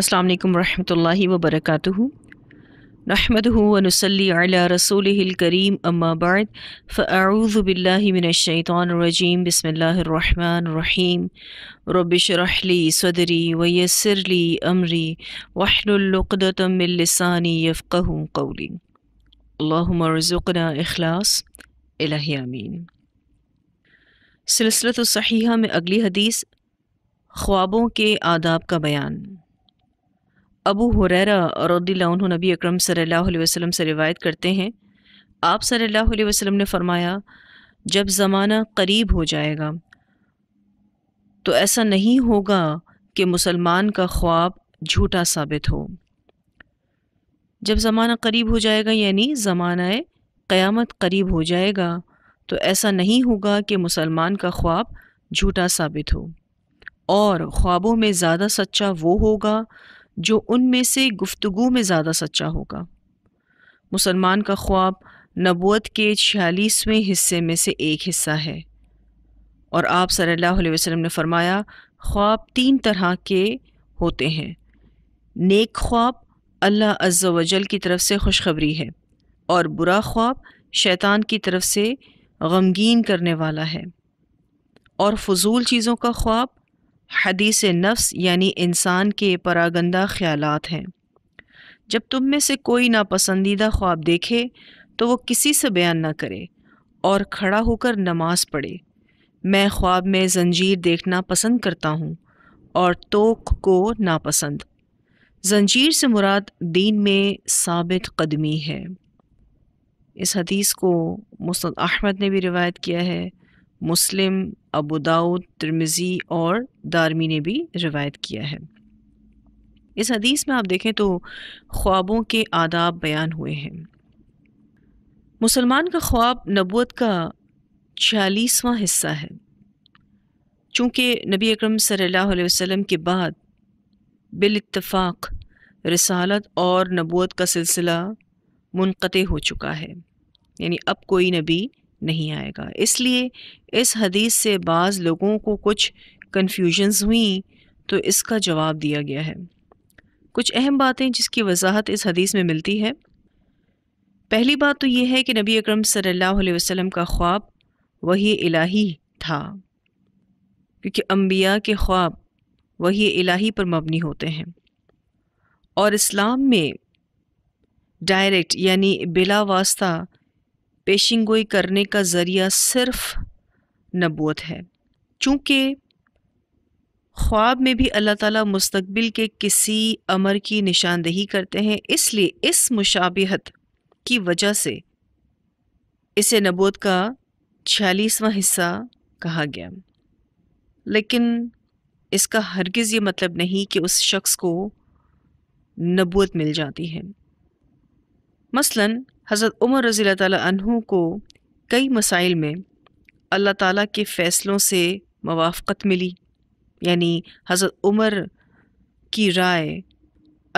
अस्सलाम वालेकुम रहमतुल्लाहि व बरकातुहू नहमदहू वनसली अला रसूल करीम अम्माबाद फ़ाऊज़बिल्लिमिनशैतरजीम बसमीम रबिश रहली सदरी वयसरली अमरी वाहलुल्लुक़दतमिलसानी यफ़क़ू कौली अल्लामरज़ुकना अखलास अमीन सिलसिलत सहीहा में अगली हदीस ख्वाबों के आदाब का बयान अबू हुररा रदील्ला नबी अकरम सल्लल्लाहु अलैहि वसल्लम से रिवायत करते हैं आप सल्लल्लाहु अलैहि वसल्लम ने फरमाया जब ज़माना करीब हो जाएगा तो ऐसा नहीं होगा कि मुसलमान का ख्वाब झूठा साबित हो जब ज़माना करीब हो जाएगा यानी ज़माना क़यामत करीब हो जाएगा तो ऐसा नहीं होगा कि मुसलमान का ख्वाब झूठा साबित हो और ख्वाबों में ज़्यादा सच्चा वो होगा जो उनमें से गुफ्तगु में ज़्यादा सच्चा होगा मुसलमान का ख्वाब नबूत के छियालीसवें हिस्से में से एक हिस्सा है और आप सल्लल्लाहु अलैहि वसल्लम ने फरमाया ख्वाब तीन तरह के होते हैं नेक ख्वाब अल्लाह अज्जा वजल की तरफ से खुशखबरी है और बुरा ख्वाब शैतान की तरफ से गमगीन करने वाला है और फजूल चीज़ों का ख्वाब हदीस नफ्स यानी इंसान के परागंदा ख्यालात हैं जब तुम में से कोई नापसंदीदा ख्वाब देखे तो वो किसी से बयान ना करे और खड़ा होकर नमाज पढ़े मैं ख्वाब में जंजीर देखना पसंद करता हूँ और तोक को नापसंद जंजीर से मुराद दीन में साबित कदमी है इस हदीस को मुस्त अहमद ने भी रिवायत किया है मुस्लिम अबू दाऊद तिरमिज़ी और दारमी ने भी रिवायत किया है इस हदीस में आप देखें तो ख्वाबों के आदाब बयान हुए हैं मुसलमान का ख्वाब नबूत का छियालीसवां हिस्सा है चूँकि नबी अकरम सल्लल्लाहु अलैहि वसल्लम के बाद बिलतफ़ाक़ रसालत और नबूत का सिलसिला मुनक़ हो चुका है यानी अब कोई नबी नहीं आएगा इसलिए इस हदीस से बाज़ लोगों को कुछ कन्फ्यूजन्स हुई तो इसका जवाब दिया गया है कुछ अहम बातें जिसकी वजाहत इस हदीस में मिलती है पहली बात तो यह है कि नबी अकरम सल्लल्लाहु अलैहि वसल्लम का ख्वाब वही इलाही था क्योंकि अम्बिया के ख्वाब वही इलाही पर मबनी होते हैं और इस्लाम में डायरेक्ट यानी बिला वास्ता पेशिन गोई करने का ज़रिया सिर्फ नबूत है चूँकि ख्वाब में भी अल्लाह ताला मुस्तबिल के किसी अमर की निशानदेही करते हैं इसलिए इस मुशाबहत की वजह से इसे नबूत का छियालीसवां हिस्सा कहा गया लेकिन इसका हरगिज़ ये मतलब नहीं कि उस शख्स को नबूत मिल जाती है मसलन हज़रत उमर रज़ी तु को कई मसाइल में अल्लाह ताला के फ़ैसलों से मवाफ़त मिली यानी हज़रत उमर की राय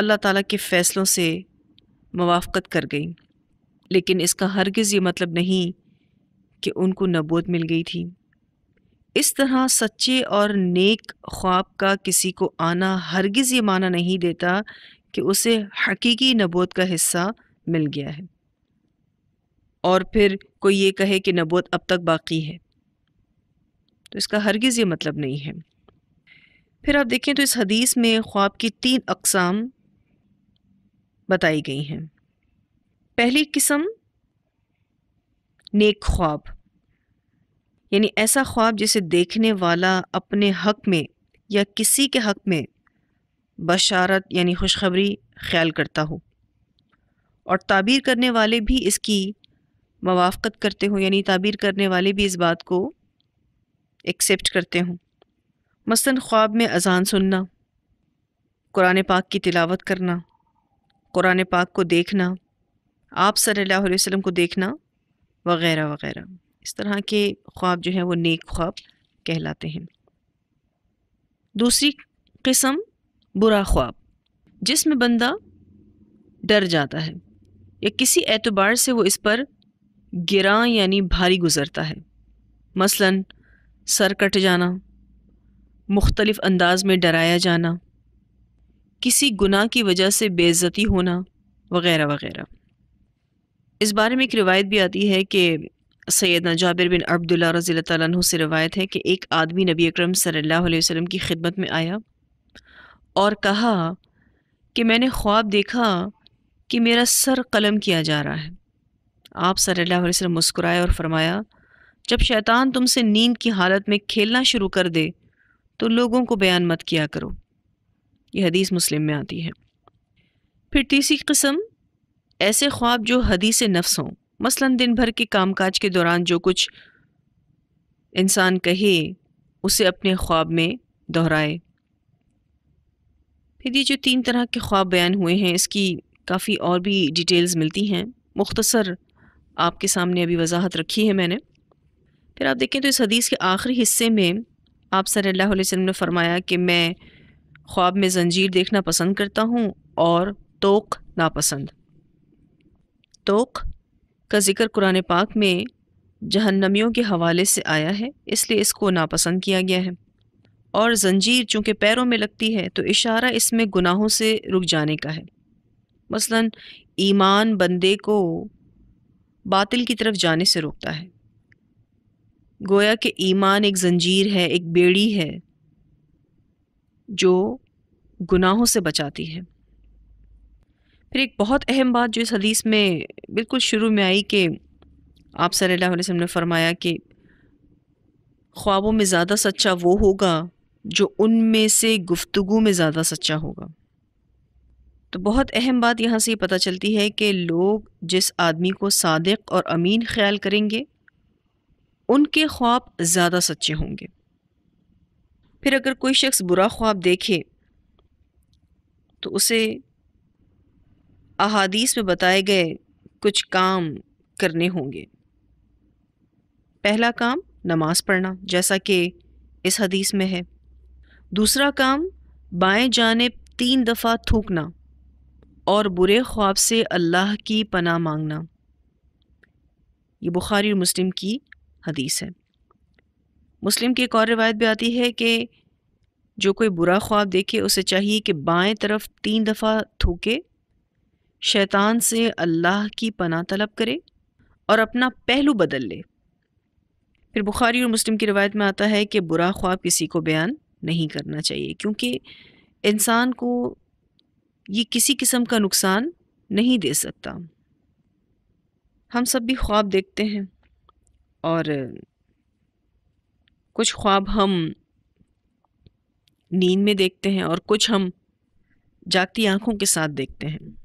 अल्लाह ताला के फ़ैसलों से मवाफ़त कर गई लेकिन इसका हरगज़ ये मतलब नहीं कि उनको नबोत मिल गई थी इस तरह सच्चे और नेक ख्वाब का किसी को आना हरगज़ ये माना नहीं देता कि उसे हकीकी नबूत का हिस्सा मिल गया है और फिर कोई ये कहे कि नबूत अब तक बाकी है तो इसका हरगिज़ ये मतलब नहीं है फिर आप देखें तो इस हदीस में ख्वाब की तीन अकसाम बताई गई हैं पहली किस्म नेक ख्वाब यानी ऐसा ख्वाब जिसे देखने वाला अपने हक में या किसी के हक में बशारत यानी खुशखबरी ख्याल करता हो और ताबीर करने वाले भी इसकी मवाफ़त करते हों यानी ताबीर करने वाले भी इस बात को एक्सेप्ट करते हों मसन ख्वाब में अजान सुनना कुरान पाक की तिलावत करना कुरान पाक को देखना आप सल्लल्लाहु अलैहि वसल्लम को देखना वगैरह वगैरह इस तरह के ख्वाब जो हैं वो नेक ख्वाब कहलाते हैं दूसरी किस्म बुरा ख्वाब जिसमें बंदा डर जाता है या किसी एतबार से वो इस पर गिरा यानी भारी गुज़रता है मसलन सर कट जाना मुख्तलिफ़ अंदाज में डराया जाना किसी गुनाह की वजह से बेज़ती होना वगैरह वगैरह इस बारे में एक रिवायत भी आती है कि सैदना जाबिर बिन अब्दुल्ला रज़ी तु से रवायत है कि एक आदमी नबी अकरम सल्लल्लाहु अलैहि वसल्लम की खिदमत में आया और कहा कि मैंने ख्वाब देखा कि मेरा सर कलम किया जा रहा है आप सल्लल्लाहु अलैहि वसल्लम मुस्कुराए और फरमाया जब शैतान तुमसे नींद की हालत में खेलना शुरू कर दे तो लोगों को बयान मत किया करो यह हदीस मुस्लिम में आती है फिर तीसरी कस्म ऐसे ख्वाब जो हदीस नफ्स हों मसलन दिन भर के कामकाज के दौरान जो कुछ इंसान कहे उसे अपने ख्वाब में दोहराए फिर ये जो तीन तरह के ख्वाब बयान हुए हैं इसकी काफ़ी और भी डिटेल्स मिलती हैं मुख्तसर आपके सामने अभी वजाहत रखी है मैंने फिर आप देखें तो इस हदीस के आखिरी हिस्से में आप सल्लल्लाहु अलैहि ने फरमाया कि मैं ख्वाब में जंजीर देखना पसंद करता हूँ और तोक नापसंद तोक का जिक्र कुरान पाक में जहन्नमियों के हवाले से आया है इसलिए इसको नापसंद किया गया है और जंजीर चूँकि पैरों में लगती है तो इशारा इसमें गुनाहों से रुक जाने का है मसलन ईमान बंदे को बातिल की तरफ जाने से रोकता है गोया के ईमान एक जंजीर है एक बेड़ी है जो गुनाहों से बचाती है फिर एक बहुत अहम बात जो इस हदीस में बिल्कुल शुरू में आई कि आप सल्लल्लाहु अलैहि वसल्लम ने फरमाया कि ख्वाबों में ज़्यादा सच्चा वो होगा जो उनमें से गुफ्तगु में ज़्यादा सच्चा होगा तो बहुत अहम बात यहाँ से ये पता चलती है कि लोग जिस आदमी को सादक और अमीन ख्याल करेंगे उनके ख्वाब ज़्यादा सच्चे होंगे फिर अगर कोई शख्स बुरा ख्वाब देखे तो उसे अहादीस में बताए गए कुछ काम करने होंगे पहला काम नमाज पढ़ना जैसा कि इस हदीस में है दूसरा काम बाएं जानेब तीन दफ़ा थूकना और बुरे ख्वाब से अल्लाह की पना मांगना ये बुखारी और मुस्लिम की हदीस है मुस्लिम की एक और रिवायत भी आती है कि जो कोई बुरा ख्वाब देखे उसे चाहिए कि बाएं तरफ तीन दफ़ा थूके शैतान से अल्लाह की पना तलब करे और अपना पहलू बदल ले फिर बुखारी और मुस्लिम की रिवायत में आता है कि बुरा ख्वाब किसी को बयान नहीं करना चाहिए क्योंकि इंसान को ये किसी किस्म का नुकसान नहीं दे सकता हम सब भी ख्वाब देखते हैं और कुछ ख्वाब हम नींद में देखते हैं और कुछ हम जागती आँखों के साथ देखते हैं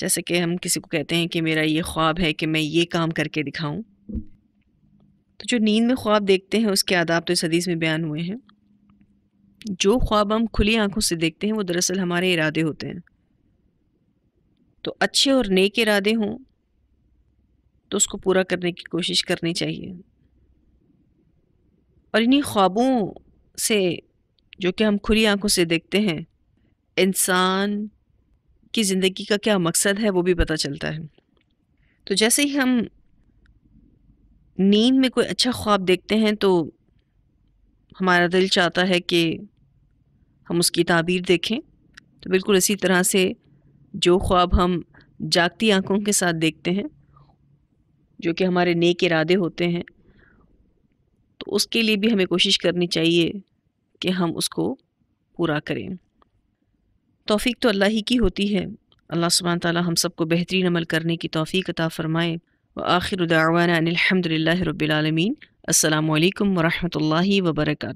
जैसे कि हम किसी को कहते हैं कि मेरा ये ख्वाब है कि मैं ये काम करके दिखाऊं तो जो नींद में ख्वाब देखते हैं उसके आदाब तो इस हदीस में बयान हुए हैं जो ख्वाब हम खुली आंखों से देखते हैं वो दरअसल हमारे इरादे होते हैं तो अच्छे और नेक इरादे हों तो उसको पूरा करने की कोशिश करनी चाहिए और इन्हीं ख्वाबों से जो कि हम खुली आंखों से देखते हैं इंसान की ज़िंदगी का क्या मकसद है वो भी पता चलता है तो जैसे ही हम नींद में कोई अच्छा ख्वाब देखते हैं तो हमारा दिल चाहता है कि हम उसकी ताबीर देखें तो बिल्कुल इसी तरह से जो ख्वाब हम जागती आँखों के साथ देखते हैं जो कि हमारे नेक इरादे होते हैं तो उसके लिए भी हमें कोशिश करनी चाहिए कि हम उसको पूरा करें तोफ़ी तो अल्लाह ही की होती है अल्लाह सुबह ताली हम सबको बेहतरीन अमल करने की तोफ़ी अता फ़रमाए व आखिर उदावाना अनिलहमदिल्ला रबालमीन अल्लाम वरहमल वर्का